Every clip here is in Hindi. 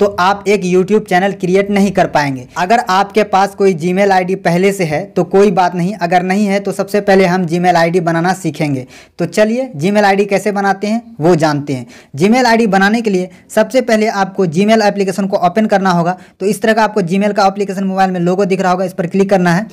तो आप एक यूट्यूब चैनल क्रिएट नहीं कर पाएंगे अगर आपके पास कोई जी मेल पहले से है तो कोई बात नहीं अगर नहीं है तो सबसे पहले हम जी मेल बनाना सीखेंगे तो चलिए जी मेल कैसे बनाते हैं वो जानते हैं जी मेल बनाने के लिए सबसे पहले आपको मेल एप्लीकेशन को ओपन करना होगा तो इस तरह का आपको जी का एप्लीकेशन मोबाइल में लोगो दिख रहा होगा इस पर क्लिक करना है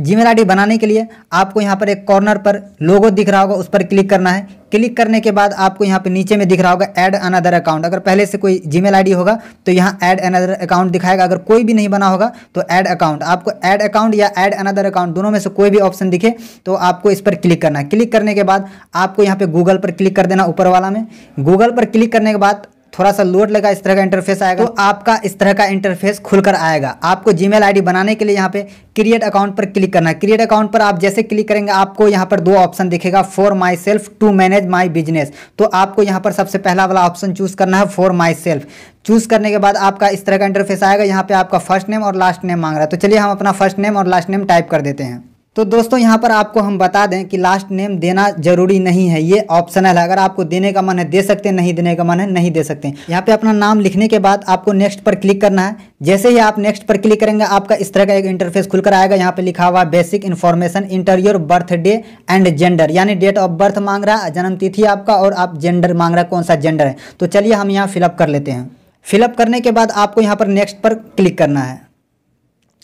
जीमेल आईडी बनाने के लिए आपको यहाँ पर एक कॉर्नर पर लोगो दिख रहा होगा उस पर क्लिक करना है क्लिक करने के बाद आपको यहाँ पर नीचे में दिख रहा होगा ऐड अनदर अकाउंट अगर पहले से कोई जीमेल आईडी होगा तो यहाँ ऐड अनदर अकाउंट दिखाएगा अगर कोई भी नहीं बना होगा तो ऐड अकाउंट आपको ऐड अकाउंट या ऐड अनदर अकाउंट दोनों में से कोई भी ऑप्शन दिखे तो आपको इस पर क्लिक करना है क्लिक करने के बाद आपको यहाँ पर गूगल पर क्लिक कर देना ऊपर वाला में गूगल पर क्लिक करने के बाद थोड़ा सा लोड लगा इस तरह का इंटरफेस आएगा तो, तो आपका इस तरह का इंटरफेस खुलकर आएगा आपको जीमेल आईडी बनाने के लिए यहाँ पे क्रिएट अकाउंट पर क्लिक करना है क्रिएट अकाउंट पर आप जैसे क्लिक करेंगे आपको यहाँ पर दो ऑप्शन दिखेगा for myself to manage my business तो आपको यहाँ पर सबसे पहला वाला ऑप्शन चूज करना है फॉर माई सेल्फ चूज़ करने के बाद आपका इस तरह का इंटरफेस आएगा यहाँ पे आपका फर्स्ट नेम और लास्ट नेम मांग रहा है तो चलिए हम अपना फर्स्ट नेम और लास्ट नेम टाइप कर देते हैं तो दोस्तों यहाँ पर आपको हम बता दें कि लास्ट नेम देना जरूरी नहीं है ये ऑप्शनल है अगर आपको देने का मन है दे सकते हैं नहीं देने का मन है नहीं दे सकते हैं यहाँ पे अपना नाम लिखने के बाद आपको नेक्स्ट पर क्लिक करना है जैसे ही आप नेक्स्ट पर क्लिक करेंगे आपका इस तरह का एक इंटरफेस खुलकर आएगा यहाँ पे लिखा हुआ basic information interviewer day and gender यानी डेट ऑफ बर्थ मांग रहा है जन्मतिथि आपका और आप जेंडर मांग रहा है कौन सा जेंडर है तो चलिए हम यहाँ फिलअप कर लेते हैं फिलअप करने के बाद आपको यहाँ पर नेक्स्ट पर क्लिक करना है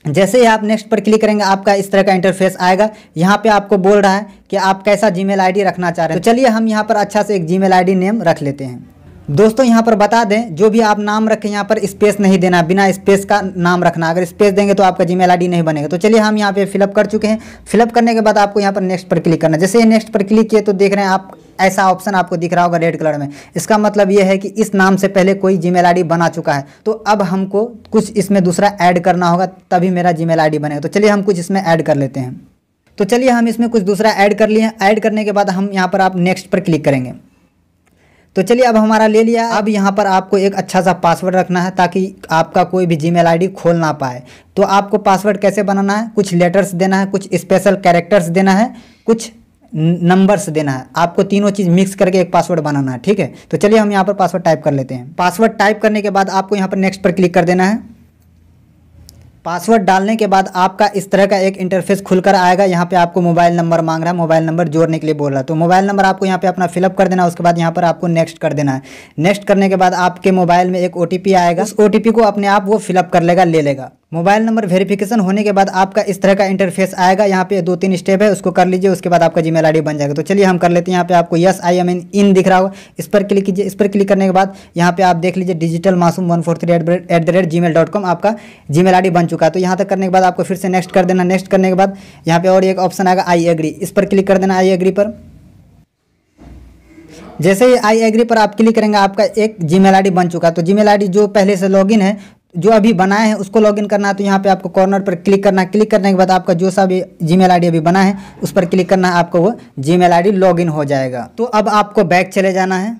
जैसे ही आप नेक्स्ट पर क्लिक करेंगे आपका इस तरह का इंटरफेस आएगा यहाँ पे आपको बोल रहा है कि आप कैसा जीमेल आईडी रखना चाह रहे हैं तो चलिए हम यहाँ पर अच्छा से एक जीमेल आईडी नेम रख लेते हैं दोस्तों यहाँ पर बता दें जो भी आप नाम रखें यहाँ पर स्पेस नहीं देना बिना स्पेस का नाम रखना अगर स्पेस देंगे तो आपका जीमेल आईडी नहीं बनेगा तो चलिए हम यहाँ पे फिलअप कर चुके हैं फिलअप करने के बाद आपको यहाँ पर नेक्स्ट पर क्लिक करना जैसे नेक्स्ट पर क्लिक किए तो देख रहे हैं आप ऐसा ऑप्शन आपको दिख रहा होगा रेड कलर में इसका मतलब ये है कि इस नाम से पहले कोई जीमेल आईडी बना चुका है तो अब हमको कुछ इसमें दूसरा ऐड करना होगा तभी मेरा जीमेल आईडी बनेगा तो चलिए हम कुछ इसमें ऐड कर लेते हैं तो चलिए हम इसमें कुछ दूसरा ऐड कर लिए ऐड करने के बाद हम यहाँ पर आप नेक्स्ट पर क्लिक करेंगे तो चलिए अब हमारा ले लिया अब यहाँ पर आपको एक अच्छा सा पासवर्ड रखना है ताकि आपका कोई भी जीमेल आईडी खोल ना पाए तो आपको पासवर्ड कैसे बनाना है कुछ लेटर्स देना है कुछ स्पेशल कैरेक्टर्स देना है कुछ नंबर्स देना है आपको तीनों चीज़ मिक्स करके एक पासवर्ड बनाना है ठीक है तो चलिए हम यहाँ पर पासवर्ड टाइप कर लेते हैं पासवर्ड टाइप करने के बाद आपको यहाँ पर नेक्स्ट पर क्लिक कर देना है पासवर्ड डालने के बाद आपका इस तरह का एक इंटरफेस खुलकर आएगा यहाँ पे आपको मोबाइल नंबर मांग रहा है मोबाइल नंबर जोड़ने के लिए बोल रहा है तो मोबाइल नंबर आपको यहाँ पे अपना फिलअप कर देना उसके बाद यहाँ पर आपको नेक्स्ट कर देना है नेक्स्ट करने के बाद आपके मोबाइल में एक ओ आएगा उस ओ को अपने आप वो फिलअप कर लेगा ले लेगा मोबाइल नंबर वेरिफिकेशन होने के बाद आपका इस तरह का इंटरफेस आएगा यहाँ पे दो तीन स्टेप है उसको कर लीजिए उसके बाद आपका जीमेल आईडी बन जाएगा तो चलिए हम कर लेते हैं यहाँ पे आपको yes I am an in दिख रहा होगा इस पर क्लिक कीजिए इस पर क्लिक करने के बाद यहाँ पे आप देख लीजिए digital Masoom one four three eight the rate gmail dot com आपका जी मेल आई बन चुका है तो यहाँ तक करने के बाद आपको फिर से नेक्स्ट कर देना नेक्स्ट करने के बाद यहाँ पर और एक ऑप्शन आएगा आई एग्री इस पर क्लिक कर देना आई एग्री पर जैसे ही आई एग्री पर आप क्लिक करेंगे आपका एक जीमेल आईडी बन चुका है तो जीमेल आईडी जो पहले से लॉगिन है जो अभी बनाए हैं उसको लॉगिन करना है तो यहाँ पे आपको कॉर्नर पर क्लिक करना है क्लिक करने के बाद आपका जो सा भी जी मेल अभी बना है उस पर क्लिक करना है आपको वो जी मेल लॉगिन हो जाएगा तो अब आपको बैक चले जाना है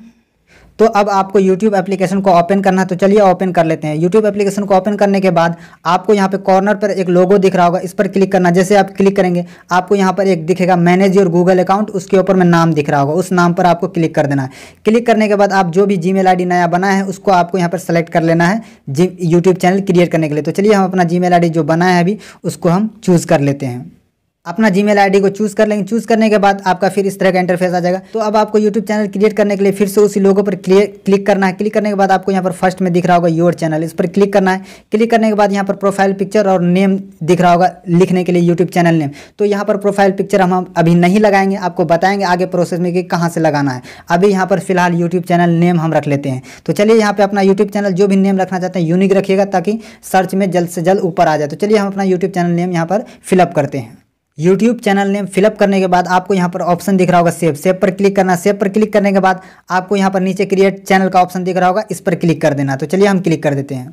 तो अब आपको यूट्यूब एप्लीकेशन को ओपन करना है तो चलिए ओपन कर लेते हैं यूट्यूब एप्लीकेशन को ओपन करने के बाद आपको यहाँ पे कॉर्नर पर एक लोगो दिख रहा होगा इस पर क्लिक करना जैसे आप क्लिक करेंगे आपको यहाँ पर एक दिखेगा मैनेज योर गूगल अकाउंट उसके ऊपर में नाम दिख रहा होगा उस नाम पर आपको क्लिक कर देना है क्लिक करने के बाद आप जो भी जी मेल नया बना है उसको आपको यहाँ पर सेलेक्ट कर लेना है जी यूट्यूब चैनल क्रिएट करने के लिए तो चलिए हम अपना जी मेल जो बना है अभी उसको हम चूज़ कर लेते हैं अपना जी मेल को चूज़ कर लेंगे चूज़ करने के बाद आपका फिर इस तरह का इंटरफेस आ जाएगा तो अब आपको यूट्यूब चैनल क्रिएट करने के लिए फिर से उसी लोगों पर क्लिक करना है क्लिक करने के बाद आपको यहाँ पर फर्स्ट में दिख रहा होगा योर चैनल इस पर क्लिक करना है क्लिक करने के बाद यहाँ पर प्रोफाइल पिक्चर और नेम दिख रहा होगा लिखने के लिए यूट्यूब चैनल नेम तो यहाँ पर प्रोफाइल पिक्चर हम अभी नहीं लगाएंगे आपको बताएंगे आगे प्रोसेस में कि कहाँ से लगाना है अभी यहाँ पर फिलहाल यूट्यूब चैनल नेम हम रख लेते हैं तो चलिए यहाँ पर अपना यूट्यूब चैनल जो भी नेम रखना चाहते हैं यूनिक रखिएगा ताकि सर्च में जल्द से जल्द ऊपर आ जाए तो चलिए हम अपना यूट्यूब चैनल नेम यहाँ पर फिलअप करते हैं यूट्यूब चैनल नेम फिलअप करने के बाद आपको यहाँ पर ऑप्शन दिख रहा होगा सेव सेव पर क्लिक करना सेव पर क्लिक करने के बाद आपको यहाँ पर नीचे क्रिएट चैनल का ऑप्शन दिख रहा होगा इस पर क्लिक कर देना तो चलिए हम क्लिक कर देते हैं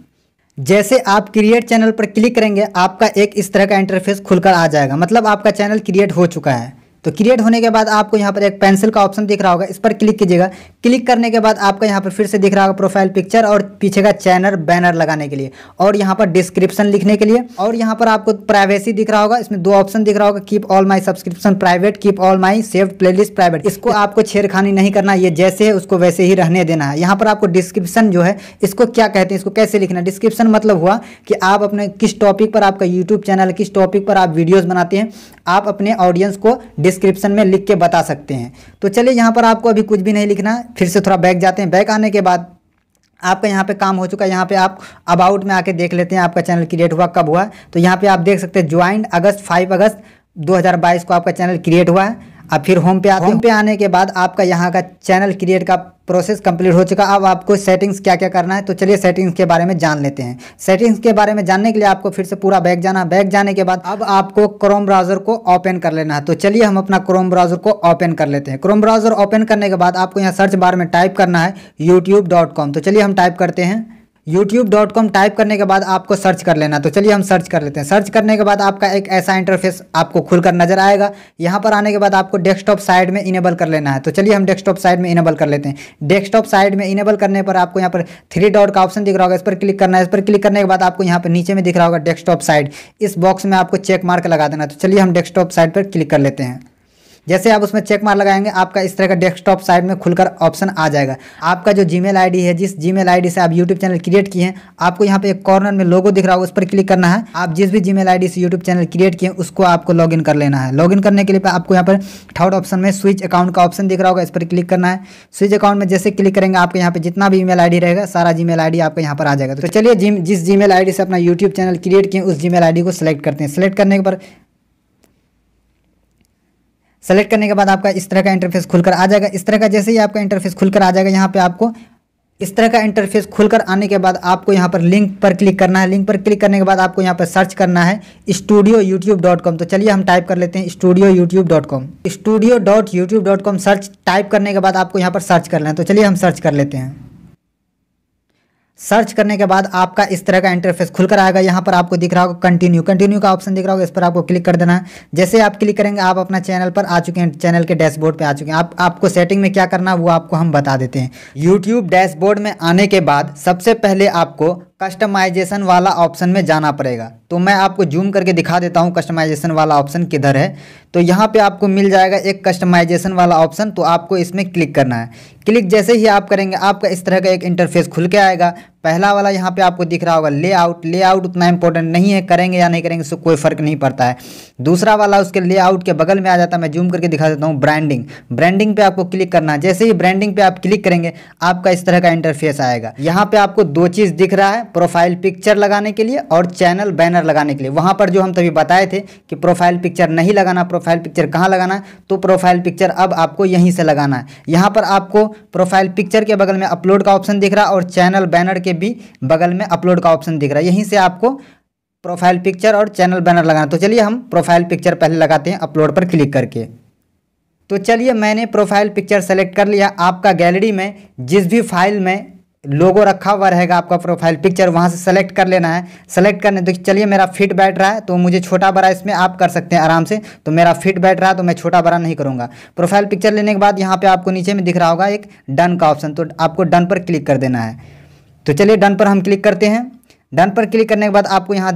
जैसे आप क्रिएट चैनल पर क्लिक करेंगे आपका एक इस तरह का इंटरफेस खुलकर आ जाएगा मतलब आपका चैनल क्रिएट हो चुका है तो क्रिएट होने के बाद आपको यहाँ पर एक पेंसिल का ऑप्शन दिख रहा होगा इस पर क्लिक कीजिएगा क्लिक करने के बाद आपका यहाँ पर फिर से दिख रहा होगा प्रोफाइल पिक्चर और पीछे का चैनल बैनर लगाने के लिए और यहाँ पर डिस्क्रिप्शन लिखने के लिए और यहाँ पर आपको प्राइवेसी दिख रहा होगा इसमें दो ऑप्शन दिख रहा होगा keep all my subscription private keep all my save play private इसको आपको छेड़खानी नहीं करना ये जैसे है उसको वैसे ही रहने देना है यहाँ पर आपको डिस्क्रिप्शन जो है इसको क्या कहते हैं इसको कैसे लिखना डिस्क्रिप्शन मतलब हुआ कि आप अपने किस टॉपिक पर आपका यूट्यूब चैनल किस टॉपिक पर आप वीडियोज़ बनाते हैं आप अपने ऑडियंस को डिस्क्रिप्शन में लिख के बता सकते हैं तो चलिए यहाँ पर आपको अभी कुछ भी नहीं लिखना फिर से थोड़ा बैक जाते हैं बैक आने के बाद आपका यहाँ पे काम हो चुका है यहाँ पे आप अबाउट में आके देख लेते हैं आपका चैनल क्रिएट हुआ कब हुआ तो यहाँ पे आप देख सकते हैं ज्वाइंट अगस्त फाइव अगस्त 2022 को आपका चैनल क्रिएट हुआ है अब फिर होम पे आते होम पे आने के बाद आपका यहाँ का चैनल क्रिएट का प्रोसेस कंप्लीट हो चुका अब आपको सेटिंग्स क्या क्या करना है तो चलिए सेटिंग्स के बारे में जान लेते हैं सेटिंग्स के बारे में जानने के लिए आपको फिर से पूरा बैग जाना बैग जाने के बाद अब आपको क्रोम ब्राउजर को ओपन कर लेना है तो चलिए हम अपना क्रोम ब्राउजर को ओपन कर लेते हैं क्रोम ब्राउजर ओपन करने के बाद आपको यहाँ सर्च बार में टाइप करना है यूट्यूब तो चलिए हम टाइप करते हैं YouTube.com टाइप करने के बाद आपको सर्च कर लेना तो चलिए हम सर्च कर लेते हैं सर्च करने के बाद आपका एक ऐसा इंटरफेस आपको खुलकर नजर आएगा यहाँ पर आने के बाद आपको डेस्कटॉप साइड में इनेबल कर लेना है तो चलिए हम डेस्कटॉप साइड में इनेबल कर लेते हैं डेस्कटॉप साइड में इनेबल करने पर आपको यहाँ पर थ्री डॉट का ऑप्शन दिख रहा होगा इस पर क्लिक करना है इस पर क्लिक करने के बाद आपको यहाँ पर नीचे में दिख रहा होगा डेस्कटॉप साइड इस बॉक्स में आपको चेक मार्क लगा देना तो चलिए हम डेस्कटॉप साइड पर क्लिक कर लेते हैं जैसे आप उसमें चेक मार लगाएंगे आपका इस तरह का डेस्कटॉप साइड में खुलकर ऑप्शन आ जाएगा आपका जो जीमेल आईडी है जिस जीमेल आईडी से आप यूट्यूब चैनल क्रिएट किए हैं आपको यहाँ पे एक कॉर्नर में लोगो दिख रहा होगा उस पर क्लिक करना है आप जिस भी जीमेल आईडी से यूट्यूब चैनल क्रिएट किए उसको आपको लॉग कर लेना है लॉग करने के लिए आपको यहाँ पर थर्ड ऑप्शन में स्विच अकाउंट का ऑप्शन दिख रहा होगा इस पर क्लिक करना है स्विच अकाउंट में जैसे क्लिक करेंगे आपके यहाँ पर जितना भी ई मेल रहेगा सारा जी मेल आपको यहाँ पर आ जाएगा तो चलिए जिस जी मेल से अपना यूट्यूब चैनल क्रिएट किए उस जी मेल को सिलेक्ट करते हैं सिलेक्ट करने के बाद सेलेक्ट करने के बाद आपका इस तरह का इंटरफेस खुलकर आ जाएगा इस तरह का जैसे ही आपका इंटरफेस खुलकर आ जाएगा यहाँ पे आपको इस तरह का इंटरफेस खुलकर आने के बाद आपको यहाँ पर लिंक पर क्लिक करना है लिंक पर क्लिक करने के बाद आपको यहाँ पर सर्च करना है स्टूडियो यूट्यूब डॉट कॉम तो चलिए हम टाइप कर लेते हैं studio YouTube dot com studio dot YouTube dot com search type करने के बाद आपको यहाँ पर सर्च करना है तो चलिए हम सर्च कर लेते हैं सर्च करने के बाद आपका इस तरह का इंटरफेस खुलकर आएगा यहाँ पर आपको दिख रहा होगा कंटिन्यू कंटिन्यू का ऑप्शन दिख रहा होगा इस पर आपको क्लिक कर देना है जैसे आप क्लिक करेंगे आप अपना चैनल पर आ चुके हैं चैनल के डैशबोर्ड पे आ चुके हैं आप आपको सेटिंग में क्या करना है वो आपको हम बता देते हैं यूट्यूब डैशबोर्ड में आने के बाद सबसे पहले आपको कस्टमाइजेशन वाला ऑप्शन में जाना पड़ेगा तो मैं आपको जूम करके दिखा देता हूँ कस्टमाइजेशन वाला ऑप्शन किधर है तो यहाँ पे आपको मिल जाएगा एक कस्टमाइजेशन वाला ऑप्शन तो आपको इसमें क्लिक करना है क्लिक जैसे ही आप करेंगे आपका इस तरह का एक इंटरफेस खुल के आएगा पहला वाला यहाँ पे आपको दिख रहा होगा लेआउट लेआउट उतना इंपॉर्टेंट नहीं है करेंगे या नहीं करेंगे इससे कोई फर्क नहीं पड़ता है दूसरा वाला उसके लेआउट के बगल में आ जाता है मैं जूम करके दिखा देता हूँ ब्रांडिंग ब्रांडिंग पे आपको क्लिक करना है जैसे ही ब्रांडिंग पे आप क्लिक करेंगे आपका इस तरह का इंटरफेस आएगा यहाँ पे आपको दो चीज़ दिख रहा है प्रोफाइल पिक्चर लगाने के लिए और चैनल बैनर लगाने के लिए वहां पर जो हम तभी बताए थे कि प्रोफाइल पिक्चर नहीं लगाना प्रोफाइल पिक्चर कहाँ लगाना तो प्रोफाइल पिक्चर अब आपको यहीं से लगाना है यहाँ पर आपको प्रोफाइल पिक्चर के बगल में अपलोड का ऑप्शन दिख रहा है और चैनल बैनर के भी बगल में अपलोड का ऑप्शन दिख रहा है यहीं से आपको प्रोफाइल पिक्चर और चैनल बैनर लगाना तो चलिए हम प्रोफाइल पिक्चर पहले लगाते हैं अपलोड पर क्लिक करके तो चलिए मैंने प्रोफाइल पिक्चर सेलेक्ट कर लिया आपका गैलरी में जिस भी फाइल में लोगो रखा हुआ रहेगा आपका प्रोफाइल पिक्चर वहाँ से सेलेक्ट कर लेना है सेलेक्ट करने तो चलिए मेरा फिट बैठ रहा है तो मुझे छोटा बड़ा इसमें आप कर सकते हैं आराम से तो मेरा फिट बैठ रहा है तो मैं छोटा बड़ा नहीं करूँगा प्रोफाइल पिक्चर लेने के बाद यहाँ पे आपको नीचे में दिख रहा होगा एक डन का ऑप्शन तो आपको डन पर क्लिक कर देना है तो चलिए डन पर हम क्लिक करते हैं डन पर क्लिक करने के बाद आपको यहाँ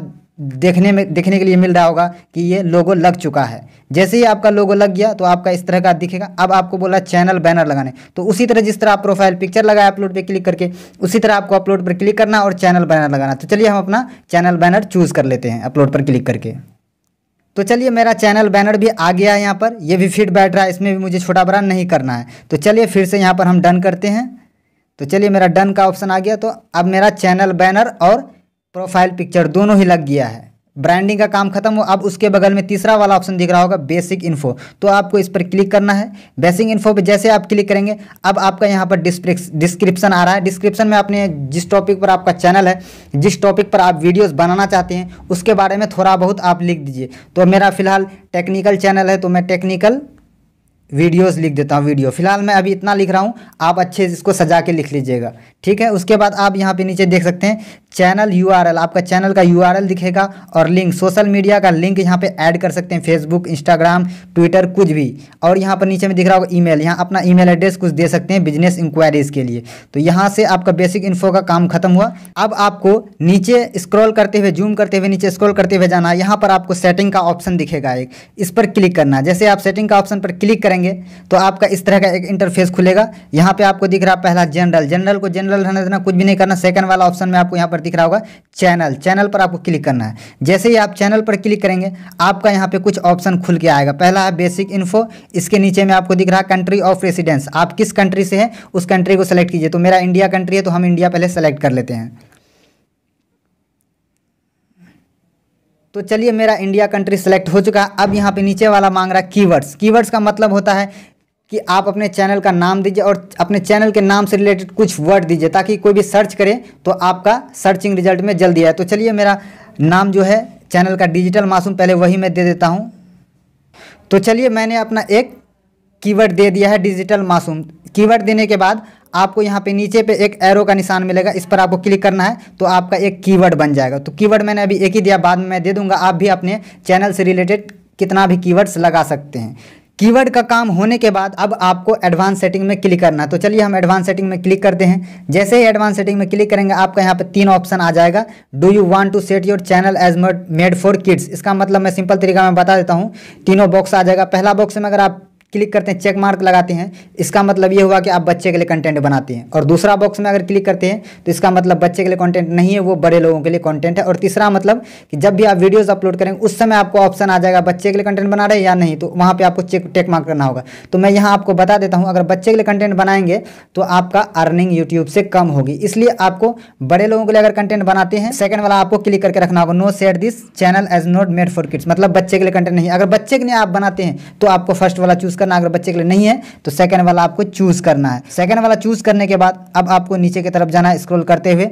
देखने में देखने के लिए मिल रहा होगा कि ये लोगो लग चुका है जैसे ही आपका लोगो लग गया तो आपका इस तरह का दिखेगा अब आपको बोला चैनल बैनर लगाने तो उसी तरह जिस तरह आप प्रोफाइल पिक्चर लगाए अपलोड पे क्लिक करके उसी तरह आपको अपलोड पर क्लिक करना और चैनल बैनर लगाना तो चलिए हम अपना चैनल बैनर चूज़ कर लेते हैं अपलोड पर क्लिक करके तो चलिए मेरा चैनल बैनर भी आ गया है यहाँ पर यह भी फिट बैठ रहा है इसमें भी मुझे छोटा बड़ा नहीं करना है तो चलिए फिर से यहाँ पर हम डन करते हैं तो चलिए मेरा डन का ऑप्शन आ गया तो अब मेरा चैनल बैनर और प्रोफाइल पिक्चर दोनों ही लग गया है ब्रांडिंग का काम खत्म हो अब उसके बगल में तीसरा वाला ऑप्शन दिख रहा होगा बेसिक इन्फो तो आपको इस पर क्लिक करना है बेसिक इन्फो पर जैसे आप क्लिक करेंगे अब आपका यहाँ पर डिस्क्रिप्शन आ रहा है डिस्क्रिप्शन में आपने जिस टॉपिक पर आपका चैनल है जिस टॉपिक पर आप वीडियोस बनाना चाहते हैं उसके बारे में थोड़ा बहुत आप लिख दीजिए तो मेरा फिलहाल टेक्निकल चैनल है तो मैं टेक्निकल वीडियोस लिख देता हूँ वीडियो फिलहाल मैं अभी इतना लिख रहा हूँ आप अच्छे से इसको सजा के लिख लीजिएगा ठीक है उसके बाद आप यहाँ पे नीचे देख सकते हैं चैनल यूआरएल आपका चैनल का यूआरएल दिखेगा और लिंक सोशल मीडिया का लिंक यहाँ पे ऐड कर सकते हैं फेसबुक इंस्टाग्राम ट्विटर कुछ भी और यहाँ पर नीचे में दिख रहा होगा ई यहाँ अपना ई एड्रेस कुछ दे सकते हैं बिजनेस इंक्वायरीज के लिए तो यहाँ से आपका बेसिक इन्फो का काम खत्म हुआ अब आपको नीचे स्क्रॉल करते हुए जूम करते हुए नीचे स्क्रॉल करते हुए जाना यहाँ पर आपको सेटिंग का ऑप्शन दिखेगा एक इस पर क्लिक करना जैसे आप सेटिंग का ऑप्शन पर क्लिक करेंगे जाएंगे तो आपका इस तरह का एक इंटरफेस खुलेगा यहाँ पे आपको दिख रहा पहला जनरल जनरल को जनरल रहने देना कुछ भी नहीं करना सेकंड वाला ऑप्शन में आपको यहाँ पर दिख रहा होगा चैनल चैनल पर आपको क्लिक करना है जैसे ही आप चैनल पर क्लिक करेंगे आपका यहाँ पर कुछ ऑप्शन खुल के आएगा पहला है बेसिक इन्फो इसके नीचे में आपको दिख रहा है कंट्री ऑफ रेसिडेंस आप किस कंट्री से हैं उस कंट्री को सेलेक्ट कीजिए तो मेरा इंडिया कंट्री है तो हम इंडिया पहले सेलेक्ट कर लेते हैं तो चलिए मेरा इंडिया कंट्री सेलेक्ट हो चुका है अब यहाँ पे नीचे वाला मांग रहा है कीवर्ड्स कीवर्ड्स का मतलब होता है कि आप अपने चैनल का नाम दीजिए और अपने चैनल के नाम से रिलेटेड कुछ वर्ड दीजिए ताकि कोई भी सर्च करे तो आपका सर्चिंग रिजल्ट में जल्दी आए तो चलिए मेरा नाम जो है चैनल का डिजिटल मासूम पहले वही मैं दे देता हूँ तो चलिए मैंने अपना एक कीवर्ड दे दिया है डिजिटल मासूम कीवर्ड देने के बाद आपको यहाँ पे नीचे पे एक एरो का निशान मिलेगा इस पर आपको क्लिक करना है तो आपका एक कीवर्ड बन जाएगा तो कीवर्ड मैंने अभी एक ही दिया बाद में मैं दे दूंगा आप भी अपने चैनल से रिलेटेड कितना भी कीवर्ड्स लगा सकते हैं कीवर्ड का काम होने के बाद अब आपको एडवांस सेटिंग में क्लिक करना है तो चलिए हम एडवांस सेटिंग में क्लिक करते हैं जैसे ही एडवांस सेटिंग में क्लिक करेंगे आपका यहाँ पे तीन ऑप्शन आ जाएगा do you want to set your channel as made for kids इसका मतलब मैं सिंपल तरीका में बता देता हूँ तीनों बॉक्स आ जाएगा पहला बॉक्स में अगर आप क्लिक करते हैं चेक मार्क लगाते हैं इसका मतलब ये हुआ कि आप बच्चे के लिए कंटेंट बनाते हैं और दूसरा बॉक्स में अगर क्लिक करते हैं तो इसका मतलब बच्चे के लिए कंटेंट नहीं है वो बड़े लोगों के लिए कंटेंट है और तीसरा मतलब कि जब भी आप वीडियोस अपलोड करेंगे उस समय आपको ऑप्शन आ जाएगा बच्चे के लिए कंटेंट बना रहे या नहीं तो वहाँ पर आपको चेक टेक मार्क करना होगा तो मैं यहाँ आपको बता देता हूँ अगर बच्चे के लिए कंटेंट बनाएंगे तो आपका अर्निंग यूट्यूब से कम होगी इसलिए आपको बड़े लोगों के लिए अगर कंटेंट बनाते हैं सेकंड वाला आपको क्लिक करके रखना होगा no set this channel as not made for kids मतलब बच्चे के लिए कंटेंट नहीं अगर बच्चे के लिए आप बनाते हैं तो आपको फर्स्ट वाला चूज करना अगर बच्चे के लिए नहीं है तो सेकंड वाला आपको चूज़ करना है सेकंड वाला चूज़ करने के बाद अब आपको नीचे की तरफ जाना है स्क्रोल करते हुए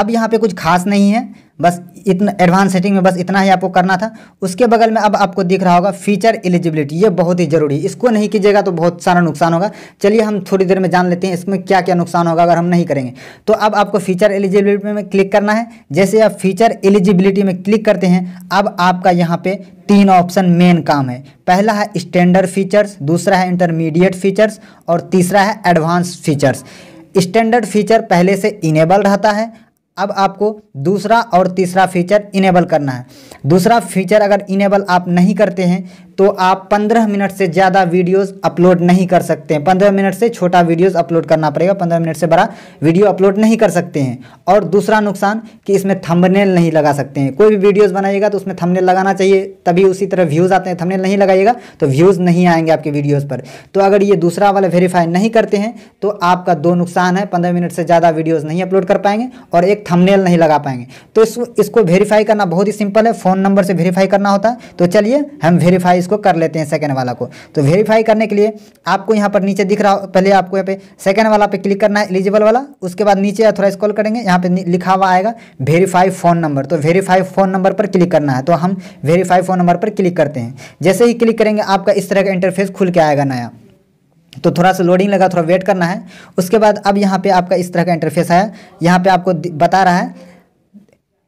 अब यहाँ पे कुछ खास नहीं है बस इतना एडवांस सेटिंग में बस इतना ही आपको करना था उसके बगल में अब आपको दिख रहा होगा फीचर एलिजिबिलिटी ये बहुत ही ज़रूरी है इसको नहीं कीजिएगा तो बहुत सारा नुकसान होगा चलिए हम थोड़ी देर में जान लेते हैं इसमें क्या क्या नुकसान होगा अगर हम नहीं करेंगे तो अब आपको फीचर एलिजिबिलिटी में क्लिक करना है जैसे आप फीचर एलिजिबिलिटी में क्लिक करते हैं अब आपका यहाँ पे तीन ऑप्शन मेन काम है पहला है स्टैंडर्ड फीचर्स दूसरा है इंटरमीडिएट फीचर्स और तीसरा है एडवांस फीचर्स स्टैंडर्ड फीचर पहले से इनेबल रहता है अब आपको दूसरा और तीसरा फीचर इनेबल करना है दूसरा फीचर अगर इनेबल आप नहीं करते हैं तो आप 15 मिनट से ज़्यादा वीडियोस अपलोड नहीं कर सकते हैं 15 मिनट से छोटा वीडियोस अपलोड करना पड़ेगा 15 मिनट से बड़ा वीडियो अपलोड नहीं कर सकते हैं और दूसरा नुकसान कि इसमें थंबनेल नहीं लगा सकते हैं कोई भी वीडियोस बनाइएगा तो उसमें थंबनेल लगाना चाहिए तभी उसी तरह व्यूज़ आते हैं थमनेल नहीं लगाइएगा तो व्यूज़ नहीं आएंगे आपके वीडियोज़ पर तो अगर ये दूसरा वाला वेरीफाई नहीं करते हैं तो आपका दो नुकसान है पंद्रह मिनट से ज़्यादा वीडियोज़ नहीं अपलोड कर पाएंगे और एक थमनेल नहीं लगा पाएंगे तो इसको वेरीफाई करना बहुत ही सिंपल है फ़ोन नंबर से वेरीफाई करना होता है तो चलिए हम वेरीफाई इसको कर लेते हैं सेकेंड वाला को तो वेरीफाई करने के लिए आपको यहाँ पर नीचे दिख रहा पहले आपको यहाँ पे सेकेंड वाला पे क्लिक करना है एलिजिबल वाला उसके बाद नीचे थोड़ा स्कॉल करेंगे यहाँ पे लिखा हुआ आएगा वेरीफाई फ़ोन नंबर तो वेरीफाई फ़ोन नंबर पर क्लिक करना है तो हम वेरीफाई फ़ोन नंबर पर क्लिक करते हैं जैसे ही क्लिक करेंगे आपका इस तरह का इंटरफेस खुल के आएगा नया तो थोड़ा सा लोडिंग लगा थोड़ा वेट करना है उसके बाद अब यहाँ पे आपका इस तरह का इंटरफेस है यहाँ पे आपको बता रहा है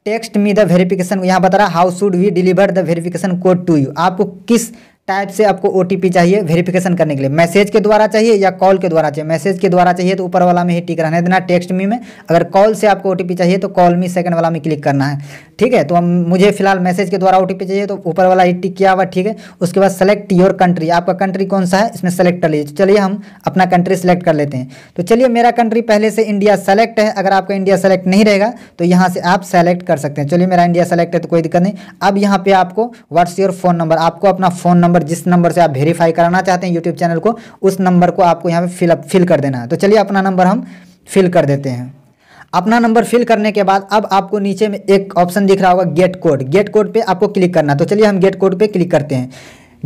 टेक्स्ट मी द वेरिफिकेशन यहाँ बता रहा how should we deliver the verification code to you आपको किस टाइप से आपको ओ चाहिए वेरिफिकेशन करने के लिए मैसेज के द्वारा चाहिए या कॉल के द्वारा चाहिए मैसेज के द्वारा चाहिए तो ऊपर वाला में ही टिक रहने देना टेक्स्ट मी में अगर कॉल से आपको ओ चाहिए तो कॉल मी सेकंड वाला में क्लिक करना है ठीक है तो हम मुझे फिलहाल मैसेज के द्वारा ओ चाहिए तो ऊपर वाला ही टिक किया हुआ ठीक है उसके बाद सेलेक्ट योर कंट्री आपका कंट्री कौन सा है इसमें सेलेक्ट कर लीजिए चलिए हम अपना कंट्री सेलेक्ट कर लेते हैं तो चलिए मेरा कंट्री पहले से इंडिया सेलेक्ट है अगर आपका इंडिया सेलेक्ट नहीं रहेगा तो यहाँ से आप सेलेक्ट कर सकते हैं चलिए मेरा इंडिया सेलेक्ट है तो कोई दिक्कत नहीं अब यहाँ पर आपको व्हाट्स योर फ़ोन नंबर आपको अपना फ़ोन नंबर नंबर जिस नंबर से आप वेरीफाई कराना चाहते हैं यूट्यूब चैनल को उस नंबर को आपको यहाँ पे फिल फिल कर देना है तो चलिए अपना नंबर हम फिल कर देते हैं अपना नंबर फिल करने के बाद अब आपको नीचे में एक ऑप्शन दिख रहा होगा गेट कोड गेट कोड पे आपको क्लिक करना तो चलिए हम गेट कोड पे क्लिक करते हैं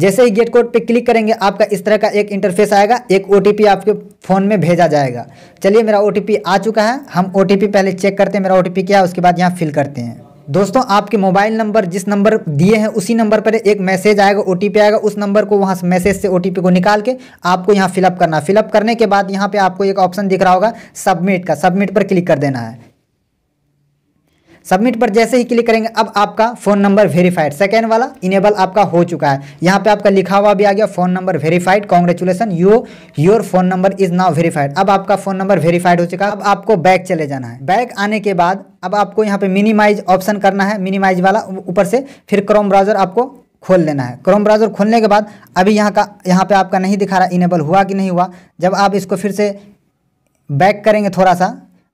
जैसे ही गेट कोड पे क्लिक करेंगे आपका इस तरह का एक इंटरफेस आएगा एक ओ आपके फ़ोन में भेजा जाएगा चलिए मेरा ओ आ चुका है हम ओ पहले चेक करते हैं मेरा ओ क्या है उसके बाद यहाँ फिल करते हैं दोस्तों आपके मोबाइल नंबर जिस नंबर दिए हैं उसी नंबर पर एक मैसेज आएगा ओ आएगा उस नंबर को वहाँ मैसेज से ओ को निकाल के आपको यहाँ फिलअप करना फिलअप करने के बाद यहाँ पर आपको एक ऑप्शन दिख रहा होगा सबमिट का सबमिट पर क्लिक कर देना है सबमिट पर जैसे ही क्लिक करेंगे अब आपका फ़ोन नंबर वेरीफाइड सेकेंड वाला इनेबल आपका हो चुका है यहाँ पे आपका लिखा हुआ भी आ गया phone number verified congratulation you your phone number is now verified अब आपका फ़ोन नंबर वेरीफाइड हो चुका है अब आपको बैक चले जाना है बैक आने के बाद अब आपको यहाँ पे मिनिमाइज ऑप्शन करना है मिनिमाइज वाला ऊपर से फिर क्रोम ब्राउज़र आपको खोल लेना है क्रोम ब्राउज़र खोलने के बाद अभी यहाँ का यहाँ पे आपका नहीं दिखा रहा इनेबल हुआ कि नहीं हुआ जब आप इसको फिर से बैक करेंगे थोड़ा सा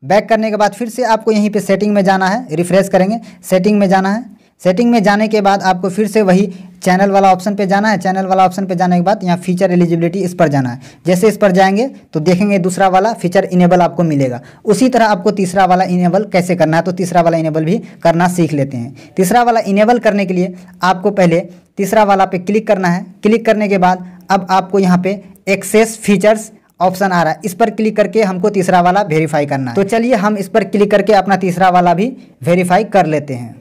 बैक करने के बाद फिर से आपको यहीं पे सेटिंग में जाना है रिफ्रेश करेंगे सेटिंग में जाना है सेटिंग में जाने के बाद आपको फिर से वही चैनल वाला ऑप्शन पे जाना है चैनल वाला ऑप्शन पे जाने के बाद यहाँ फीचर एलिजिबिलिटी इस पर जाना है जैसे इस पर जाएंगे तो देखेंगे दूसरा वाला फीचर इनेबल आपको मिलेगा उसी तरह आपको तीसरा वाला इनेबल कैसे करना है तो तीसरा वाला इनेबल भी करना सीख लेते हैं तीसरा वाला इनेबल करने के लिए आपको पहले तीसरा वाला पे क्लिक करना है क्लिक करने के बाद अब आपको यहाँ पे एक्सेस फीचर्स ऑप्शन आ रहा है इस पर क्लिक करके हमको तीसरा वाला वेरीफाई करना है तो चलिए हम इस पर क्लिक करके अपना तीसरा वाला भी वेरीफाई कर लेते हैं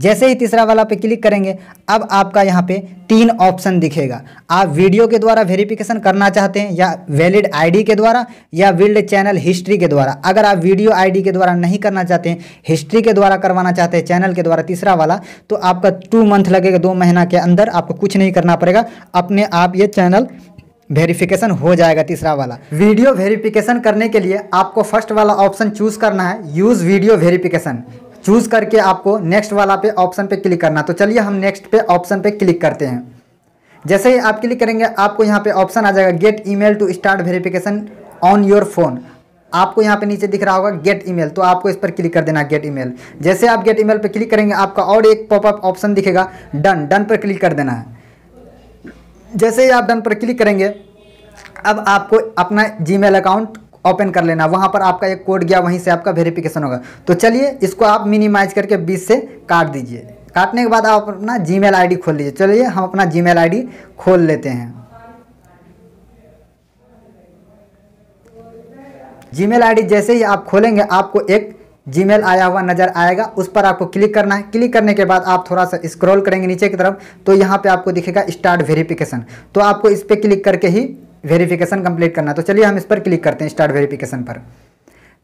जैसे ही तीसरा वाला पे क्लिक करेंगे अब आपका यहाँ पे तीन ऑप्शन दिखेगा आप वीडियो के द्वारा वेरिफिकेशन करना चाहते हैं या वैलिड आईडी के द्वारा या विल्ड चैनल हिस्ट्री के द्वारा अगर आप वीडियो आईडी के द्वारा नहीं करना चाहते हैं हिस्ट्री के द्वारा करवाना चाहते हैं चैनल के द्वारा तीसरा वाला तो आपका टू मंथ लगेगा दो महीना के अंदर आपको कुछ नहीं करना पड़ेगा अपने आप ये चैनल वेरिफिकेशन हो जाएगा तीसरा वाला वीडियो वेरिफिकेशन करने के लिए आपको फर्स्ट वाला ऑप्शन चूज करना है यूज़ वीडियो वेरिफिकेशन चूज करके आपको नेक्स्ट वाला पे ऑप्शन पे क्लिक करना तो चलिए हम नेक्स्ट पे ऑप्शन पे क्लिक करते हैं जैसे ही आप क्लिक करेंगे आपको यहाँ पे ऑप्शन आ जाएगा get email to start verification on your phone आपको यहाँ पे नीचे दिख रहा होगा गेट ईमेल तो आपको इस पर क्लिक कर देना गेट ईमेल जैसे आप गेट ईमेल पर क्लिक करेंगे आपका और एक पॉपअप ऑप्शन दिखेगा डन डन पर क्लिक कर देना है जैसे ही आप डन पर क्लिक करेंगे अब आपको अपना जीमेल अकाउंट ओपन कर लेना वहाँ पर आपका एक कोड गया वहीं से आपका वेरिफिकेशन होगा तो चलिए इसको आप मिनिमाइज करके 20 से काट दीजिए काटने के बाद आप अपना जीमेल आईडी खोल लीजिए चलिए हम अपना जीमेल आईडी खोल लेते हैं जीमेल आईडी जैसे ही आप खोलेंगे आपको एक जीमेल आया हुआ नज़र आएगा उस पर आपको क्लिक करना है क्लिक करने के बाद आप थोड़ा सा स्क्रॉल करेंगे नीचे की तरफ तो यहाँ पे आपको दिखेगा स्टार्ट वेरिफिकेशन तो आपको इस पर क्लिक करके ही वेरिफिकेशन कंप्लीट करना है तो चलिए हम इस पर क्लिक करते हैं स्टार्ट वेरिफिकेशन पर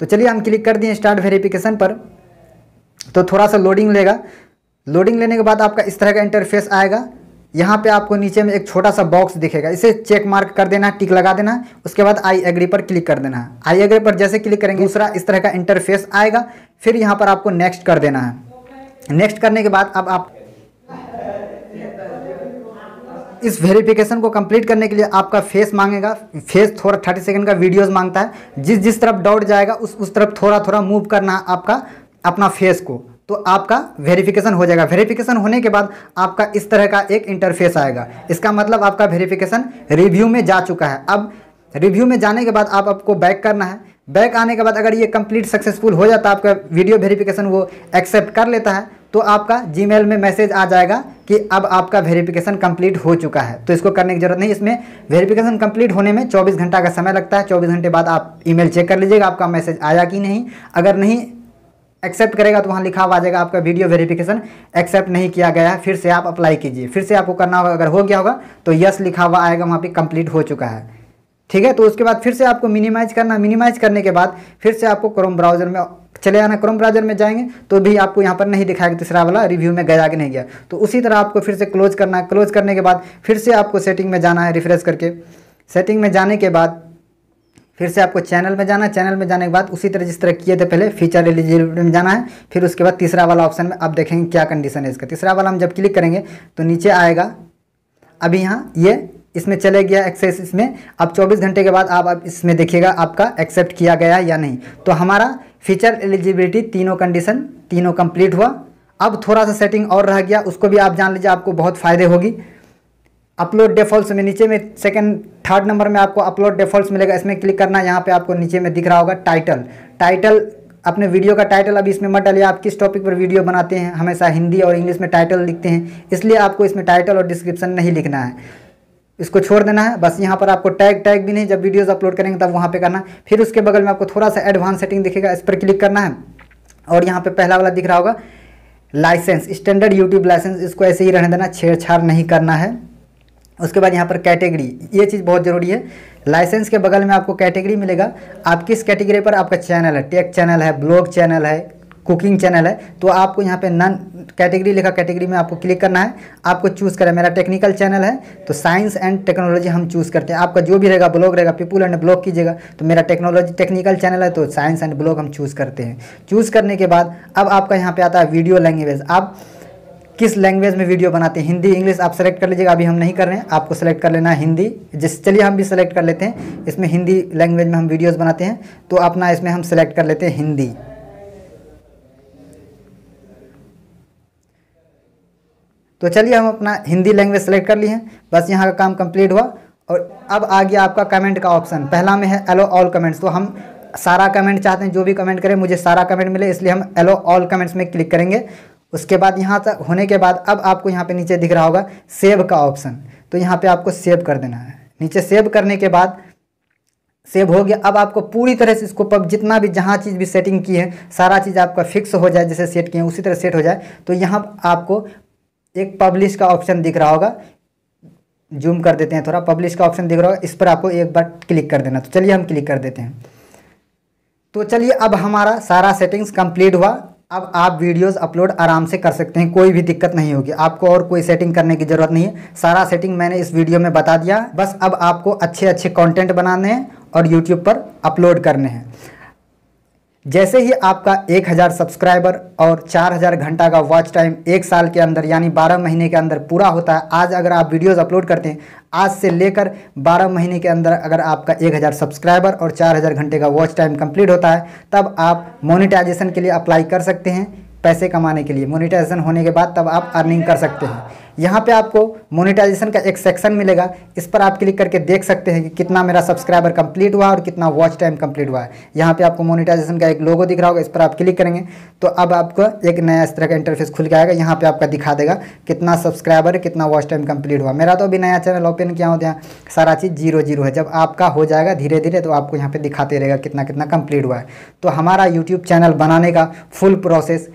तो चलिए हम क्लिक कर दिए स्टार्ट वेरिफिकेशन पर तो थोड़ा सा लोडिंग लेगा लोडिंग लेने के बाद आपका इस तरह का इंटरफेस आएगा यहाँ पे आपको नीचे में एक छोटा सा बॉक्स दिखेगा इसे चेक मार्क कर देना टिक लगा देना उसके बाद आई एग्री पर क्लिक कर देना है आई एग्री पर जैसे क्लिक करेंगे दूसरा इस तरह का इंटरफेस आएगा फिर यहाँ पर आपको नेक्स्ट कर देना है नेक्स्ट करने के बाद अब आप इस वेरिफिकेशन को कंप्लीट करने के लिए आपका फेस मांगेगा फेस थोड़ा थर्टी सेकेंड का वीडियोज मांगता है जिस जिस तरफ दौड़ जाएगा उस उस तरफ थोड़ा थोड़ा मूव करना है आपका अपना फेस को तो आपका वेरिफिकेशन हो जाएगा वेरिफिकेशन होने के बाद आपका इस तरह का एक इंटरफेस आएगा इसका मतलब आपका वेरिफिकेशन रिव्यू में जा चुका है अब रिव्यू में जाने के बाद आप आपको बैक करना है बैक आने के बाद अगर ये कंप्लीट सक्सेसफुल हो जाता है आपका वीडियो वेरिफिकेशन वो एक्सेप्ट कर लेता है तो आपका जी में मैसेज आ जाएगा कि अब आपका वेरिफिकेशन कंप्लीट हो चुका है तो इसको करने की जरूरत नहीं इसमें वेरिफिकेशन कंप्लीट होने में 24 घंटा का समय लगता है 24 घंटे बाद आप ईमेल चेक कर लीजिएगा आपका मैसेज आया कि नहीं अगर नहीं एक्सेप्ट करेगा तो वहाँ लिखा हुआ आ जाएगा आपका वीडियो वेरिफिकेशन एक्सेप्ट नहीं किया गया है फिर से आप अप्लाई कीजिए फिर से आपको करना होगा अगर हो गया होगा तो यस लिखा हुआ आएगा वहाँ पे कंप्लीट हो चुका है ठीक है तो उसके बाद फिर से आपको मिनिमाइज करना मिनिमाइज करने के बाद फिर से आपको क्रोम ब्राउजर में चले आना क्रोम ब्राउजर में जाएंगे तो भी आपको यहाँ पर नहीं दिखाएगा तीसरा वाला रिव्यू में गया कि नहीं गया तो उसी तरह आपको फिर से क्लोज करना है क्लोज करने के बाद फिर से आपको सेटिंग में जाना है रिफ्रेश करके सेटिंग में जाने के बाद फिर से आपको चैनल में जाना है चैनल में जाने के बाद उसी तरह जिस तरह किए थे पहले फीचर एलिजिबिलिटी में जाना है फिर उसके बाद तीसरा वाला ऑप्शन में आप देखेंगे क्या कंडीशन है इसका तीसरा वाला हम जब क्लिक करेंगे तो नीचे आएगा अभी यहाँ ये इसमें चले गया एक्सेस इसमें अब 24 घंटे के बाद आप, अब इसमें देखिएगा आपका एक्सेप्ट किया गया या नहीं तो हमारा फीचर एलिजिबिलिटी तीनों कंडीशन तीनों कंप्लीट हुआ अब थोड़ा सा सेटिंग और रह गया उसको भी आप जान लीजिए आपको बहुत फ़ायदे होगी अपलोड डिफॉल्ट्स में नीचे में सेकंड थर्ड नंबर में आपको अपलोड डिफॉल्ट्स मिलेगा इसमें क्लिक करना यहाँ पे आपको नीचे में दिख रहा होगा टाइटल टाइटल अपने वीडियो का टाइटल अभी इसमें मत डालिए आप किस टॉपिक पर वीडियो बनाते हैं हमेशा हिंदी और इंग्लिश में टाइटल लिखते हैं इसलिए आपको इसमें टाइटल और डिस्क्रिप्शन नहीं लिखना है इसको छोड़ देना है बस यहाँ पर आपको टैग टैग भी नहीं जब वीडियोज़ अपलोड करेंगे तब वहाँ पर करना फिर उसके बगल में आपको थोड़ा सा एडवांस सेटिंग दिखेगा इस पर क्लिक करना है और यहाँ पर पहला वाला दिख रहा होगा लाइसेंस स्टैंडर्ड यूट्यूब लाइसेंस इसको ऐसे ही रहने देना छेड़छाड़ नहीं करना है उसके बाद यहाँ पर कैटेगरी ये चीज़ बहुत ज़रूरी है लाइसेंस के बगल में आपको कैटेगरी मिलेगा आप किस कैटेगरी पर आपका चैनल है टेक चैनल है ब्लॉग चैनल है कुकिंग चैनल है तो आपको यहाँ पे नन कैटेगरी लिखा कैटेगरी में आपको क्लिक करना है आपको चूज़ करें मेरा टेक्निकल चैनल है तो साइंस एंड टेक्नोलॉजी हम चूज़ करते हैं आपका जो भी रहेगा ब्लॉग रहेगा पीपुल एंड ब्लॉग कीजिएगा तो मेरा टेक्नोलॉजी टेक्निकल चैनल है तो साइंस एंड ब्लॉग हम चूज़ करते हैं चूज़ करने के बाद अब आपका यहाँ पर आता है वीडियो लैंग्वेज आप किस लैंग्वेज में वीडियो बनाते हैं हिंदी इंग्लिश आप सेलेक्ट कर लीजिएगा अभी हम नहीं कर रहे हैं आपको सेलेक्ट कर लेना है हिंदी जिस चलिए हम भी सेलेक्ट कर लेते हैं इसमें हिंदी लैंग्वेज में हम वीडियोस बनाते हैं तो अपना इसमें हम सेलेक्ट कर लेते हैं हिंदी तो चलिए हम अपना हिंदी लैंग्वेज सेलेक्ट कर लिए हैं बस यहाँ का काम कंप्लीट हुआ और अब आ गया आपका कमेंट का ऑप्शन पहला में है एलो ऑल कमेंट्स तो हम सारा कमेंट चाहते हैं जो भी कमेंट करें मुझे सारा कमेंट मिले इसलिए हम एलो ऑल कमेंट्स में क्लिक करेंगे उसके बाद यहाँ तक होने के बाद अब आपको यहाँ पे नीचे दिख रहा होगा सेव का ऑप्शन तो यहाँ पे आपको सेव कर देना है नीचे सेव करने के बाद सेव हो गया अब आपको पूरी तरह से इसको पब जितना भी जहाँ चीज़ भी सेटिंग की है सारा चीज़ आपका फिक्स हो जाए जैसे सेट किए उसी तरह सेट हो जाए तो यहाँ आपको एक पब्लिश का ऑप्शन दिख रहा होगा जूम कर देते हैं थोड़ा पब्लिश का ऑप्शन दिख रहा होगा इस पर आपको एक बार क्लिक कर देना तो चलिए हम क्लिक कर देते हैं तो चलिए अब हमारा सारा सेटिंग्स कंप्लीट हुआ अब आप वीडियोस अपलोड आराम से कर सकते हैं कोई भी दिक्कत नहीं होगी आपको और कोई सेटिंग करने की ज़रूरत नहीं है सारा सेटिंग मैंने इस वीडियो में बता दिया बस अब आपको अच्छे अच्छे कंटेंट बनाने हैं और यूट्यूब पर अपलोड करने हैं जैसे ही आपका 1000 सब्सक्राइबर और 4000 घंटा का वॉच टाइम एक साल के अंदर यानी 12 महीने के अंदर पूरा होता है आज अगर आप वीडियोस अपलोड करते हैं आज से लेकर 12 महीने के अंदर अगर आपका 1000 सब्सक्राइबर और 4000 घंटे का वॉच टाइम कंप्लीट होता है तब आप मोनिटाइजेशन के लिए अप्लाई कर सकते हैं पैसे कमाने के लिए मोनिटाइजेशन होने के बाद तब आप अर्निंग कर सकते हैं यहाँ पे आपको मोनेटाइजेशन का एक सेक्शन मिलेगा इस पर आप क्लिक करके देख सकते हैं कि कितना मेरा सब्सक्राइबर कंप्लीट हुआ और कितना वॉच टाइम कंप्लीट हुआ है यहाँ पे आपको मोनेटाइजेशन का एक लोगो दिख रहा होगा इस पर आप क्लिक करेंगे तो अब आपको एक नया इस तरह का इंटरफेस खुल के आएगा यहाँ पर आपका दिखा देगा कितना सब्सक्राइबर कितना वॉच टाइम कम्प्लीट हुआ मेरा तो अभी नया चैनल ओपन किया होता है सारा चीज़ जीरो जीरो है जब आपका हो जाएगा धीरे धीरे तो आपको यहाँ पर दिखाते रहेगा कितना कितना कम्प्लीट हुआ है तो हमारा यूट्यूब चैनल बनाने का फुल प्रोसेस